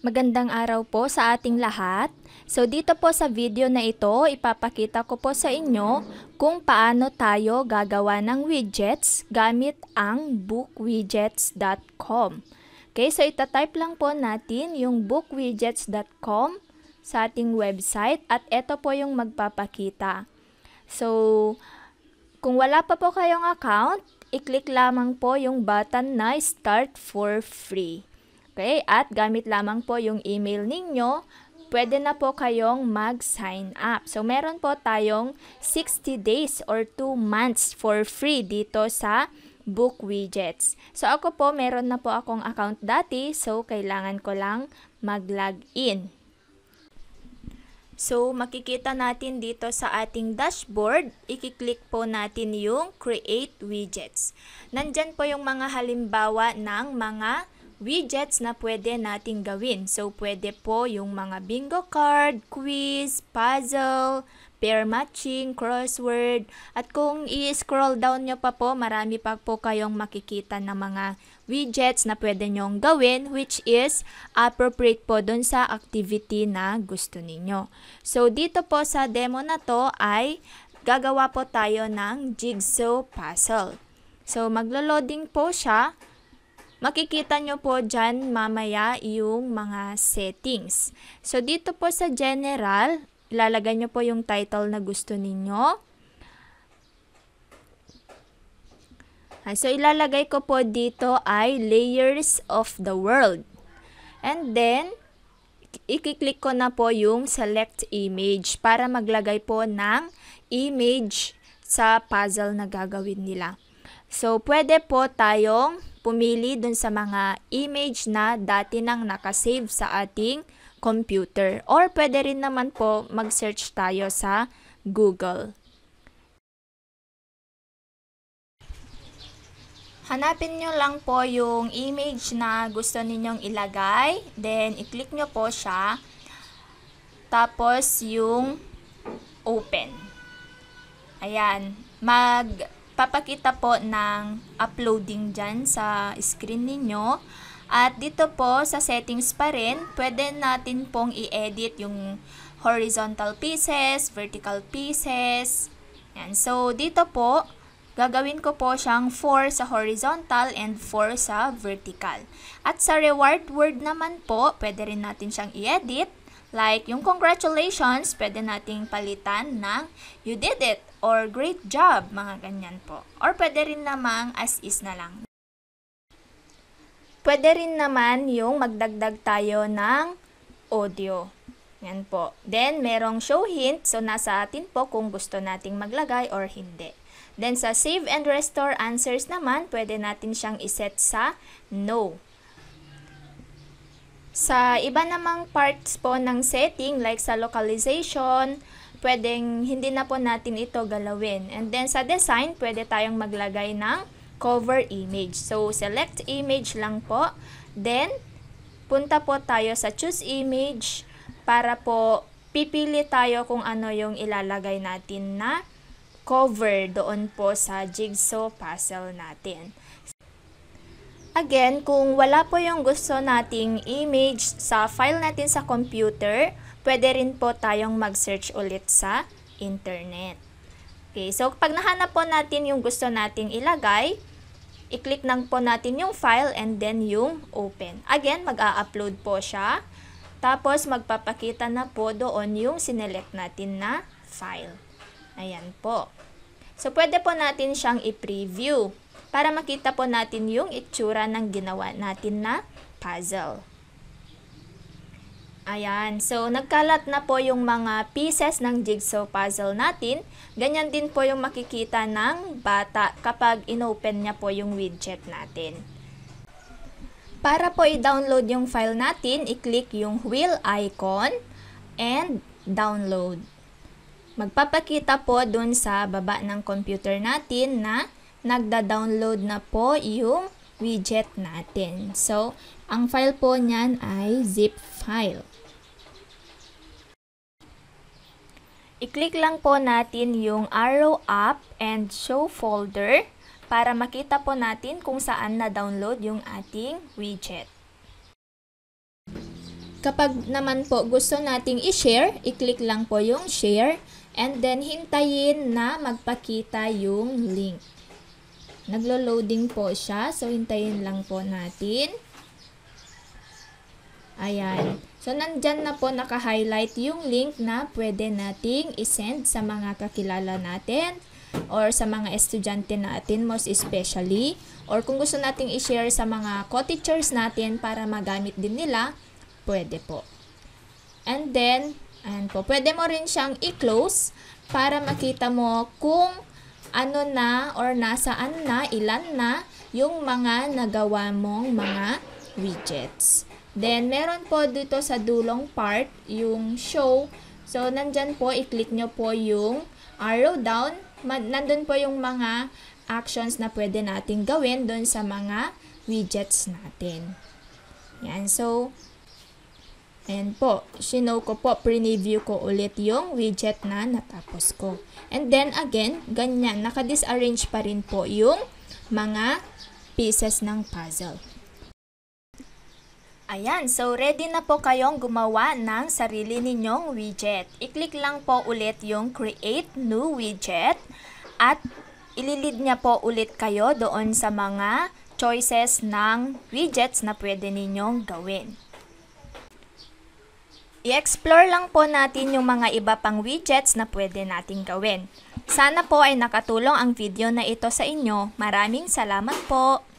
Magandang araw po sa ating lahat. So dito po sa video na ito, ipapakita ko po sa inyo kung paano tayo gagawa ng widgets gamit ang bookwidgets.com. Okay, so itatype lang po natin yung bookwidgets.com sa ating website at ito po yung magpapakita. So, kung wala pa po kayong account, i-click lamang po yung button na Start for Free. Okay? At gamit lamang po yung email ninyo, pwede na po kayong mag-sign up. So, meron po tayong 60 days or 2 months for free dito sa book widgets. So, ako po, meron na po akong account dati. So, kailangan ko lang mag-log in. So, makikita natin dito sa ating dashboard, ikiklik po natin yung Create Widgets. Nandyan po yung mga halimbawa ng mga widgets na pwede nating gawin. So, pwede po yung mga bingo card, quiz, puzzle, pair matching, crossword. At kung i-scroll down nyo pa po, marami pa po kayong makikita na mga widgets na pwede nyong gawin which is appropriate po dun sa activity na gusto ninyo. So, dito po sa demo na to ay gagawa po tayo ng jigsaw puzzle. So, maglo-loading po siya. Makikita nyo po dyan mamaya yung mga settings. So, dito po sa general, ilalagay nyo po yung title na gusto ninyo. Ah, so, ilalagay ko po dito ay layers of the world. And then, ikiklik ko na po yung select image para maglagay po ng image sa puzzle na gagawin nila. So, pwede po tayong pumili dun sa mga image na dati nang nakasave sa ating computer. Or pwede rin naman po mag-search tayo sa Google. Hanapin nyo lang po yung image na gusto ninyong ilagay. Then, i-click nyo po siya. Tapos, yung open. Ayan. Mag- Papakita po ng uploading dyan sa screen ninyo. At dito po sa settings pa rin, pwede natin pong i-edit yung horizontal pieces, vertical pieces. Yan. So dito po, gagawin ko po siyang 4 sa horizontal and 4 sa vertical. At sa reward word naman po, pwede rin natin siyang i-edit. Like yung congratulations, pwede nating palitan ng you did it or great job, mga ganyan po. Or pwede rin namang as is na lang. Pwede rin naman yung magdagdag tayo ng audio. Yan po. Then, merong show hint. So, nasa atin po kung gusto nating maglagay or hindi. Then, sa save and restore answers naman, pwede natin siyang iset sa no. Sa iba namang parts po ng setting, like sa localization, pwedeng hindi na po natin ito galawin. And then sa design, pwede tayong maglagay ng cover image. So, select image lang po. Then, punta po tayo sa choose image para po pipili tayo kung ano yung ilalagay natin na cover doon po sa jigsaw puzzle natin. Again, kung wala po yung gusto nating image sa file natin sa computer, pwede rin po tayong mag-search ulit sa internet. Okay, so pag nahanap po natin yung gusto nating ilagay, i-click lang po natin yung file and then yung open. Again, mag-a-upload po siya. Tapos, magpapakita na po doon yung sinelect natin na file. Ayan po. So, pwede po natin siyang i-preview para makita po natin yung itsura ng ginawa natin na puzzle. Ayan. So, nagkalat na po yung mga pieces ng jigsaw puzzle natin. Ganyan din po yung makikita ng bata kapag inopen niya po yung widget natin. Para po i-download yung file natin, i-click yung wheel icon and download. Magpapakita po dun sa baba ng computer natin na nagda-download na po yung widget natin. So, ang file po niyan ay zip file. I-click lang po natin yung arrow up and show folder para makita po natin kung saan na-download yung ating widget. Kapag naman po gusto nating i-share, i-click lang po yung share and then hintayin na magpakita yung link. Naglo-loading po siya. So, hintayin lang po natin. Ayan. So, nandyan na po naka-highlight yung link na pwede nating isend sa mga kakilala natin or sa mga estudyante natin most especially or kung gusto nating i-share sa mga co-teachers natin para magamit din nila, pwede po. And then, ayan po, pwede mo rin siyang i-close para makita mo kung ano na or nasaan na, ilan na yung mga nagawa mong mga widgets. Then, meron po dito sa dulong part, yung show. So, nandyan po, i-click nyo po yung arrow down. Nandun po yung mga actions na pwede nating gawin dun sa mga widgets natin. Yan, so, And po, sinow ko po, preview ko ulit yung widget na natapos ko. And then again, ganyan, naka-disarrange pa rin po yung mga pieces ng puzzle. Ayan, so ready na po kayong gumawa ng sarili ninyong widget. I-click lang po ulit yung create new widget at ililid niya po ulit kayo doon sa mga choices ng widgets na pwede ninyong gawin. I-explore lang po natin yung mga iba pang widgets na pwede nating gawin. Sana po ay nakatulong ang video na ito sa inyo. Maraming salamat po!